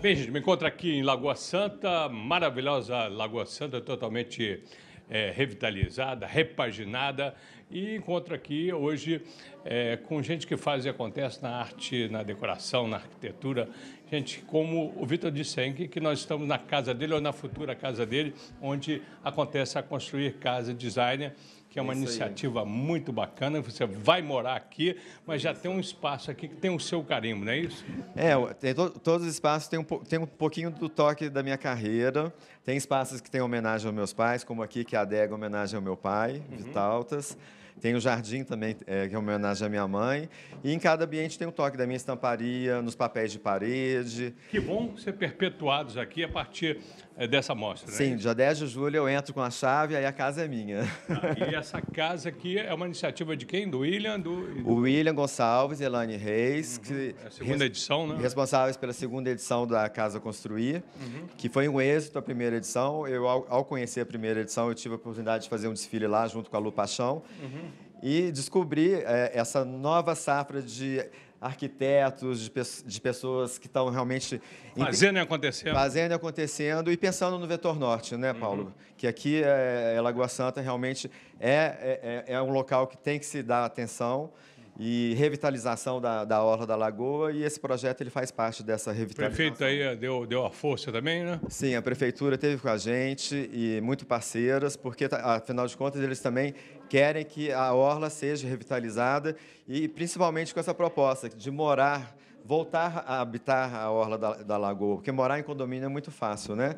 Bem, gente, me encontro aqui em Lagoa Santa, maravilhosa Lagoa Santa, totalmente é, revitalizada, repaginada, e encontro aqui hoje é, com gente que faz e acontece na arte, na decoração, na arquitetura, gente como o Vitor de que nós estamos na casa dele ou na futura casa dele, onde acontece a construir casa designer que é uma é Isso iniciativa aí. muito bacana. Você vai morar aqui, mas já tem um espaço aqui que tem o seu carimbo, não é isso? É, tem to todos os espaços têm um, têm um pouquinho do toque da minha carreira. Tem espaços que têm homenagem aos meus pais, como aqui, que é a adega homenagem ao meu pai, uhum. Vitaltas. Tem o jardim também, é, que é homenagem à minha mãe. E em cada ambiente tem um toque da minha estamparia, nos papéis de parede. Que bom ser é perpetuados aqui a partir é dessa amostra, Sim, né? Sim, dia 10 de julho eu entro com a chave, aí a casa é minha. Ah, e essa casa aqui é uma iniciativa de quem? Do William? Do... O William Gonçalves e Elane Reis. Uhum. Que... É a segunda res... edição, né? Responsáveis pela segunda edição da Casa Construir, uhum. que foi um êxito a primeira edição. Eu, ao, ao, conhecer a primeira edição, eu tive a oportunidade de fazer um desfile lá junto com a Lu Paixão. Uhum. E descobri é, essa nova safra de arquitetos, de, de pessoas que estão realmente... Fazendo e acontecendo. Fazendo e acontecendo e pensando no vetor norte, né, uhum. Paulo? Uhum. Que aqui, é, é, Lagoa Santa, realmente é, é, é, é um local que tem que se dar atenção e revitalização da, da Orla da Lagoa, e esse projeto ele faz parte dessa revitalização. O prefeito aí eh, deu, deu a força também, né? Sim, a prefeitura teve com a gente e muito parceiras, porque, afinal de contas, eles também querem que a Orla seja revitalizada, e principalmente com essa proposta de morar voltar a habitar a orla da, da, Lagoa, porque morar em condomínio é muito fácil, né?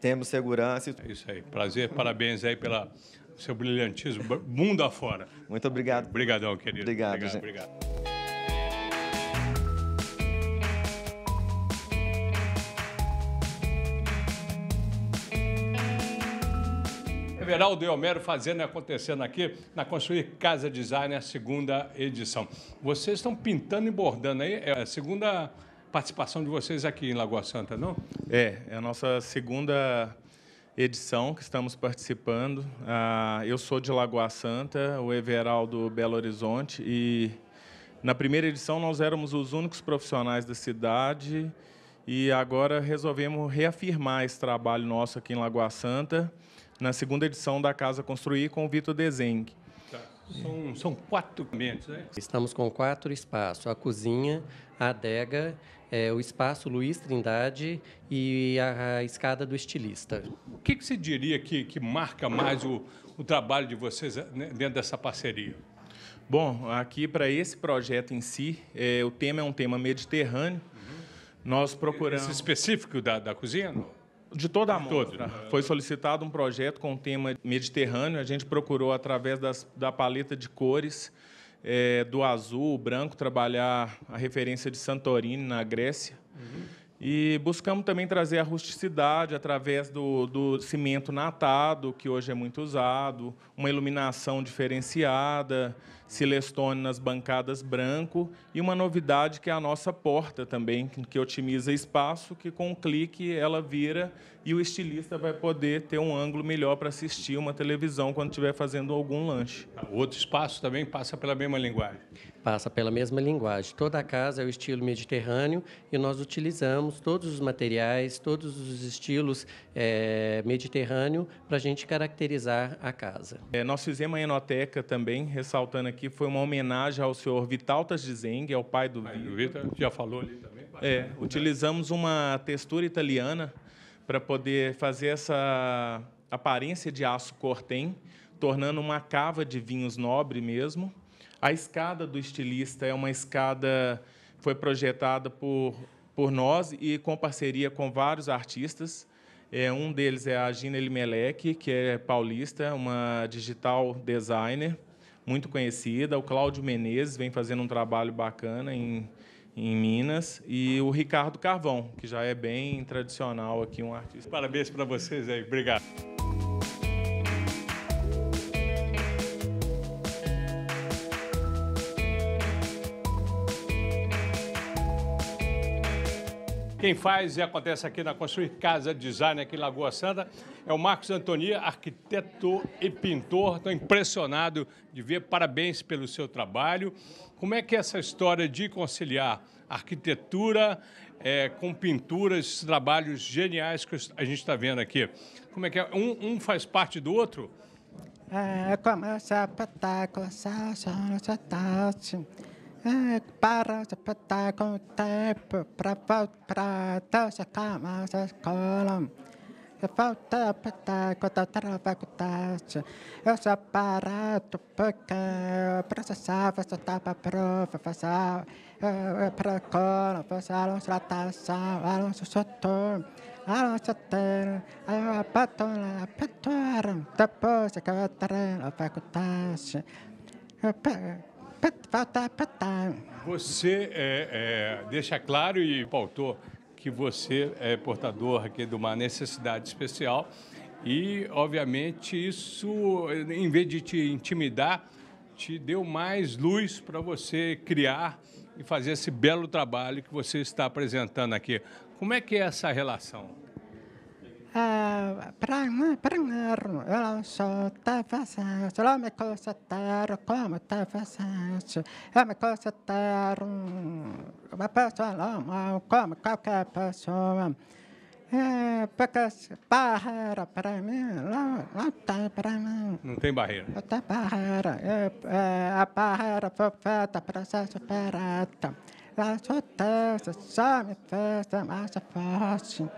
Temos segurança. E... É isso aí. Prazer, parabéns aí pela seu brilhantismo, mundo afora. Muito obrigado. Obrigadão, querido. Obrigado, obrigado. obrigado. Everaldo e Homero fazendo e acontecendo aqui na Construir Casa Design, a segunda edição. Vocês estão pintando e bordando aí, é a segunda participação de vocês aqui em Lagoa Santa, não? É, é a nossa segunda edição que estamos participando. Ah, eu sou de Lagoa Santa, o Everaldo Belo Horizonte, e na primeira edição nós éramos os únicos profissionais da cidade e agora resolvemos reafirmar esse trabalho nosso aqui em Lagoa Santa, na segunda edição da Casa Construir com o Vitor Dezeng. Tá. São, são, quatro ambientes, né? Estamos com quatro espaços: a cozinha, a adega é, o espaço Luiz Trindade e a, a escada do estilista. O que, que você diria que, que marca mais o, o trabalho de vocês eh, né, dentro dessa parceria? Bom, aqui para esse projeto em si, é, o tema é um tema mediterrâneo. Uhum. Nós procuramos. Esse específico da, da cozinha? De toda a amostra. Né? Foi solicitado um projeto com o tema mediterrâneo. A gente procurou, através das, da paleta de cores, é, do azul, branco, trabalhar a referência de Santorini na Grécia. Uhum. E buscamos também trazer a rusticidade através do, do cimento natado, que hoje é muito usado, uma iluminação diferenciada, silestone nas bancadas branco e uma novidade que é a nossa porta também, que otimiza espaço, que com um clique ela vira e o estilista vai poder ter um ângulo melhor para assistir uma televisão quando estiver fazendo algum lanche. outro espaço também passa pela mesma linguagem? Passa pela mesma linguagem. Toda a casa é o estilo mediterrâneo e nós utilizamos todos os materiais, todos os estilos é, mediterrâneo para a gente caracterizar a casa. É, nós fizemos a Enoteca também, ressaltando aqui, foi uma homenagem ao senhor Vital Tazizeng, Zeng, é o pai do Vitor. Já falou ali também. É, utilizamos uma textura italiana para poder fazer essa aparência de aço cortem, tornando uma cava de vinhos nobre mesmo. A escada do estilista é uma escada foi projetada por, por nós e com parceria com vários artistas. É, um deles é a Gina Elimelec, que é paulista, uma digital designer muito conhecida. O Cláudio Menezes vem fazendo um trabalho bacana em, em Minas, e o Ricardo Carvão, que já é bem tradicional aqui, um artista. Parabéns para vocês aí, obrigado. Quem faz e acontece aqui na Construir Casa Design, aqui em Lagoa Santa, é o Marcos Antonia, arquiteto e pintor. Estou impressionado de ver. Parabéns pelo seu trabalho. Como é que é essa história de conciliar arquitetura é, com pinturas, trabalhos geniais que a gente está vendo aqui? Como é que é? um, um faz parte do outro? É, começa a patar, começa a para sapata conte pravo prata sakama sakolom Falta pata kota trava kotas Eu sou parado porque processava só tapa prova Façava pra cola, façava um salatação Alonso sotor, alonso ter Eu abatola, abatola Depois que eu treino, vai kotas Eu pego Você é, é, deixa claro e pautou que você é portador aqui de uma necessidade especial e, obviamente, isso, em vez de te intimidar, te deu mais luz para você criar e fazer esse belo trabalho que você está apresentando aqui. Como é que é essa relação? para não ela só tava fácil, ela me constataram como tava fácil, ela me constataram uma eh, pessoa normal, como qualquer pessoa. É, porque barreira para mim, não, não tem para mim. Não tem barreira. Não tem barreira. É, é, a barreira foi feita para ser superada. eu só testa, só me fez mais forte.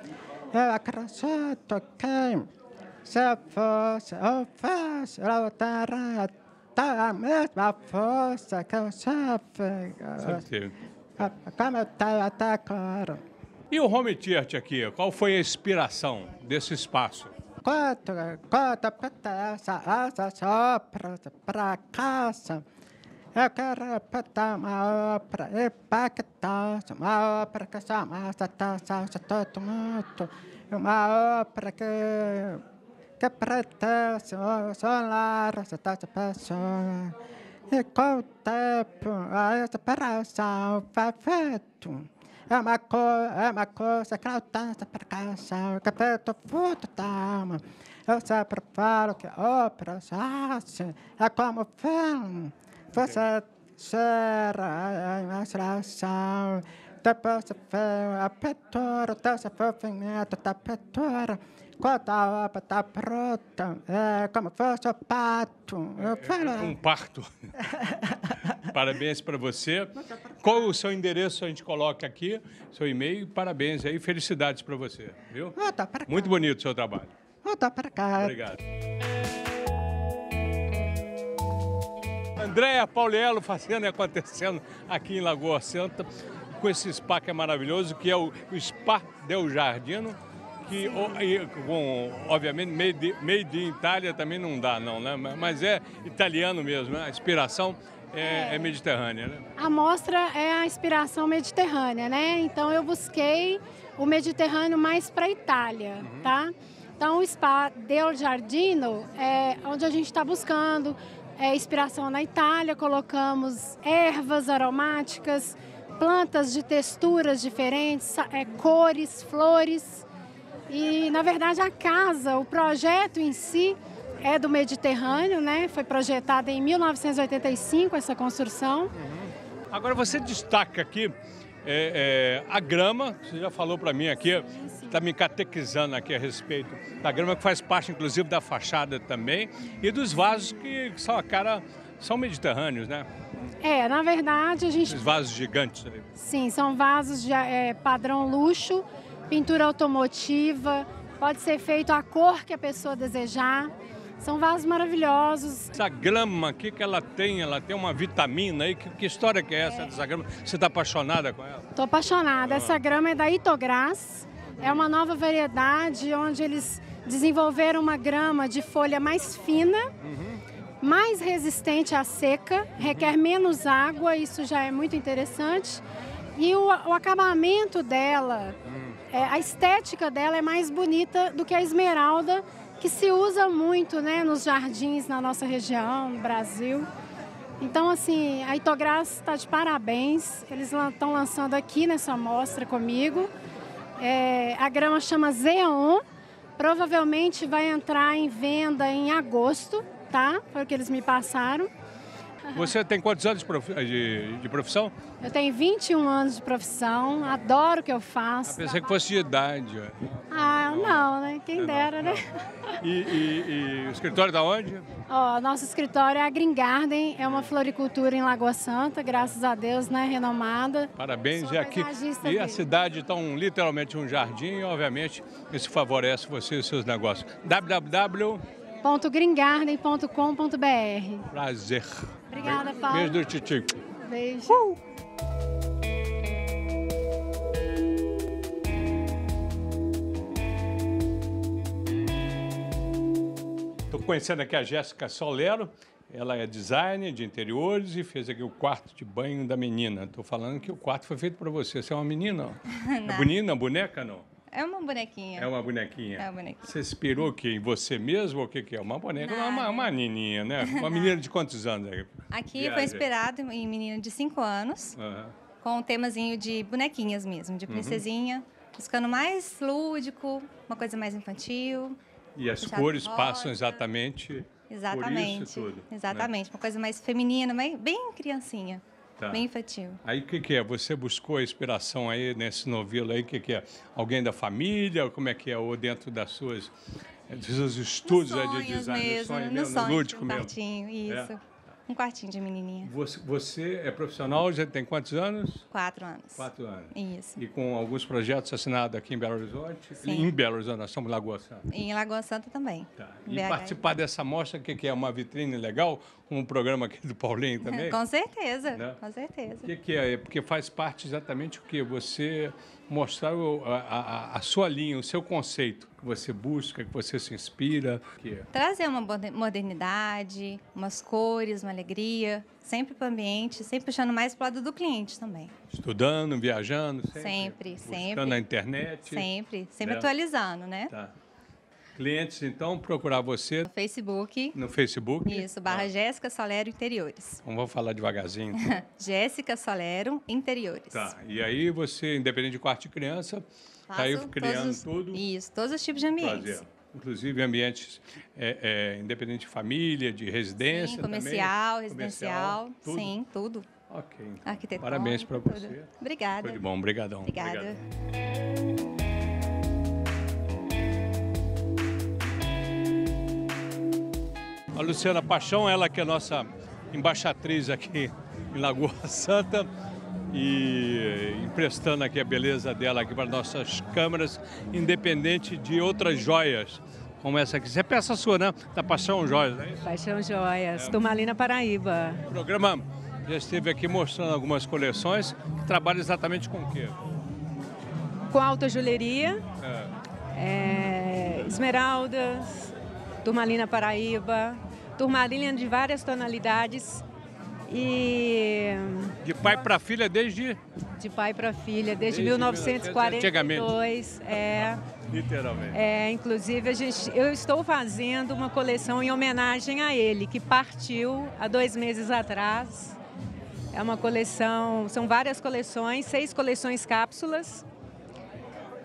Eu é, acredito que se eu fosse, eu fosse, eu teria a mesma força que eu sempre. É, como eu tenho até agora. E o home theater aqui, qual foi a inspiração desse espaço? Quanto, quanto pertence essa sopra para casa? Eu quero repetir uma ópera e pactar uma ópera que chama salsa todo mundo. Uma ópera que, que pretende solar essa pessoa. E com o tempo, a esperação vai feito. É uma, co, é uma coisa que não tem explicação, que feito fruto da alma. Eu sempre falo que ópera, arte, é como filme. Faça será, masração. Tapassa a petora, taça fofimento, a opa tá a é como fosse pato. Um parto. parabéns para você. Qual o seu endereço a gente coloca aqui, seu e-mail, parabéns aí, felicidades para você, viu? Muito bonito o seu trabalho. Volta Obrigado. Andréia Pauliello fazendo e acontecendo aqui em Lagoa Santa, com esse spa que é maravilhoso, que é o, Spa Del Jardino, que com, obviamente made, made in Itália também não dá não, né? Mas é italiano mesmo, né? a inspiração é, é, é, mediterrânea, né? A mostra é a inspiração mediterrânea, né? Então eu busquei o Mediterrâneo mais para a Itália, uhum. tá? Então o Spa Del Jardino é onde a gente está buscando é, inspiração na Itália, colocamos ervas aromáticas, plantas de texturas diferentes, é, cores, flores. E, na verdade, a casa, o projeto em si, é do Mediterrâneo, né? Foi projetada em 1985 essa construção. Uhum. Agora você destaca aqui é, é, a grama, você já falou para mim aqui, está me catequizando aqui a respeito da grama, que faz parte inclusive da fachada também, e dos vasos que são a cara, são mediterrâneos, né? É, na verdade a gente. Os vasos gigantes ali. Sim, são vasos de é, padrão luxo, pintura automotiva, pode ser feito a cor que a pessoa desejar. São vasos maravilhosos. Essa grama, o que, que ela tem? Ela tem uma vitamina aí? Que, que história que é essa é. dessa grama? Você está apaixonada com ela? Estou apaixonada. Ah. Essa grama é da Itogras. É uma nova variedade onde eles desenvolveram uma grama de folha mais fina, uhum. mais resistente à seca, uhum. requer menos água, isso já é muito interessante. E o, o acabamento dela, uhum. é, a estética dela é mais bonita do que a esmeralda, que se usa muito né, nos jardins na nossa região, no Brasil. Então, assim, a Itogras está de parabéns. Eles estão lançando aqui nessa mostra comigo. É, a grama chama Zeon. Provavelmente vai entrar em venda em agosto, tá? Foi o que eles me passaram. Você tem quantos anos de, profissão? Eu tenho 21 anos de profissão, adoro o que eu faço. Eu ah, pensei que fosse de idade. Ah, não, né? Quem dera, né? não. né? E, e, e, o escritório da tá onde? Oh, nosso escritório é a Green Garden, é uma floricultura em Lagoa Santa, graças a Deus, né? Renomada. Parabéns, e aqui. E a cidade está então, literalmente um jardim, e obviamente isso favorece você e seus negócios. www www.greengarden.com.br. Prazer. Obrigada, Paulo. Beijo do Titi. Beijo. Uh! Estou conhecendo aqui a Jéssica Solero. Ela é designer de interiores e fez aqui o quarto de banho da menina. Estou falando que o quarto foi feito para você. Você é uma menina? não. É menina, boneca, não? É uma bonequinha. É uma bonequinha. É uma bonequinha. Você inspirou que em você mesmo ou o que, que é? Uma boneca, uma, uma menininha, né? Uma menina de quantos anos aí? Aqui Viagem. foi inspirado em menina de 5 anos, uhum. com um temazinho de bonequinhas mesmo, de uhum. princesinha, uhum. buscando mais lúdico, uma coisa mais infantil. E as cores passam exatamente. Exatamente. Por isso tudo, né? exatamente. Né? Uma coisa mais feminina, bem criancinha. Tá. Bem infantil. Aí o que, que, é? Você buscou a inspiração aí nesse novelo aí? O que, que, é? Alguém da família? Como é que é? Ou dentro das suas, dos seus estudos de design? Mesmo, no sonho mesmo, no, no lúdico mesmo. É. Isso. É. Um quartinho de menininha. Você, você é profissional, já tem quantos anos? Quatro anos. Quatro anos. Isso. E com alguns projetos assinados aqui em Belo Horizonte? Sim. Em Belo Horizonte, nós somos Lagoa Santa. E em Lagoa Santa também. Tá. E BH. participar dessa mostra, que, que é uma vitrine legal, um programa aqui do Paulinho também? com certeza, né? com certeza. O que, que, é? é? Porque faz parte exatamente o que? Você mostrar a, a, a sua linha, o seu conceito que você busca, que você se inspira? Que é? Trazer uma modernidade, umas cores, uma alegria, sempre para o ambiente, sempre puxando mais para o lado do cliente também. Estudando, viajando? Sempre, sempre. Buscando sempre. na internet? Sempre, sempre né? atualizando, né? Tá. Clientes, então, procurar você. No Facebook. No Facebook. Isso, barra ah. Jéssica Solero Interiores. Então, vamos falar devagarzinho. Então. Jéssica Solero Interiores. Tá, e aí você, independente de quarto de criança, está aí criando os, tudo. Isso, todos os tipos de ambientes. inclusive ambientes é, é, independente de família, de residência. Sim, comercial, também. residencial, comercial, tudo. sim, tudo. Ok. Então, parabéns para você. Obrigada. Foi de bom, brigadão. Obrigada. Obrigado. a Luciana Paixão, ela que é nossa embaixatriz aqui em Lagoa Santa e emprestando aqui a beleza dela aqui para nossas câmeras, independente de outras joias como essa aqui. Isso é peça sua, né? Da Paixão Joias, né? Paixão Joias, é. do Paraíba. O programa já esteve aqui mostrando algumas coleções que trabalham exatamente com o quê? Com alta joalheria, é. é esmeraldas, turmalina paraíba, turmalina de várias tonalidades. E de pai para filha desde de pai para filha desde, desde 1942, é. Literalmente. É, inclusive a gente, eu estou fazendo uma coleção em homenagem a ele que partiu há dois meses atrás. É uma coleção, são várias coleções, seis coleções cápsulas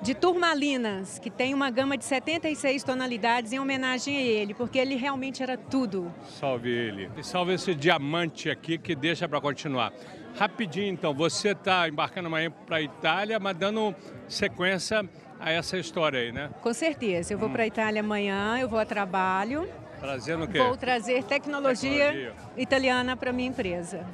de turmalinas, que tem uma gama de 76 tonalidades em homenagem a ele, porque ele realmente era tudo. Salve ele. E salve esse diamante aqui que deixa para continuar. Rapidinho então, você está embarcando amanhã para a Itália, mas dando sequência a essa história aí, né? Com certeza. Eu vou hum. para a Itália amanhã, eu vou a trabalho. Trazendo o quê? Vou trazer tecnologia, tecnologia. italiana para minha empresa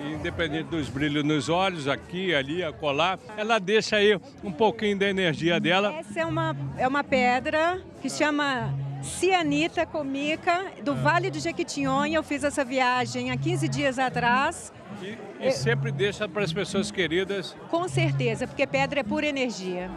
independente dos brilhos nos olhos, aqui, ali, acolá, ela deixa aí um pouquinho da energia dela. Essa é uma, é uma pedra que chama cianita comica, do é. Vale do Jequitinhonha. Eu fiz essa viagem há 15 dias atrás. E, e é. sempre deixa para as pessoas queridas. Com certeza, porque pedra é pura energia.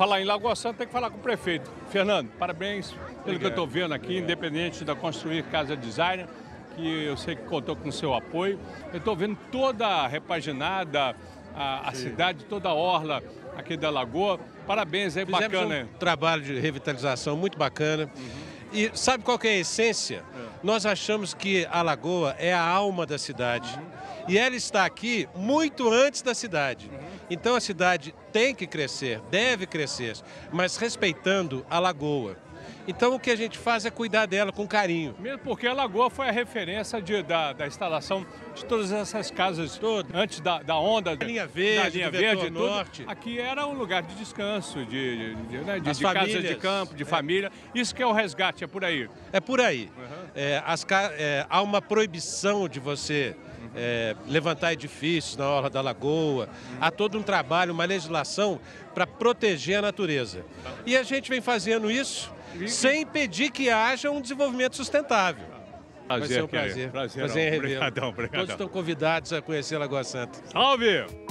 falar em Lagoa Santa tem que falar com o prefeito. Fernando, parabéns pelo que eu estou vendo aqui, Obrigado. independente da Construir Casa Designer, que eu sei que contou com o seu apoio. Eu estou vendo toda repaginada, a, a cidade, toda a orla aqui da Lagoa. Parabéns aí, Fizemos bacana. Um trabalho de revitalização muito bacana. Uhum. E sabe qual que é a essência? É nós achamos que a lagoa é a alma da cidade. E ela está aqui muito antes da cidade. Então a cidade tem que crescer, deve crescer, mas respeitando a lagoa. Então o que a gente faz é cuidar dela com carinho. Mesmo porque a Lagoa foi a referência de, da, da, instalação de todas essas casas todas, antes da, da onda. Da linha verde, da linha verde, tudo, norte. Aqui era um lugar de descanso, de, de, de, né, de, de casa de campo, de é. família. Isso que é o resgate, é por aí. É por aí. Uhum. É, as, é, há uma proibição de você uhum. é, levantar edifícios na Orla da Lagoa. Uhum. Há todo um trabalho, uma legislação para proteger a natureza. Tá. E a gente vem fazendo isso sem impedir que haja um desenvolvimento sustentável. Prazer, Vai ser um prazer. Prazer. Prazer Obrigadão, obrigadão. Todos estão convidados a conhecer Lagoa Santa. Salve!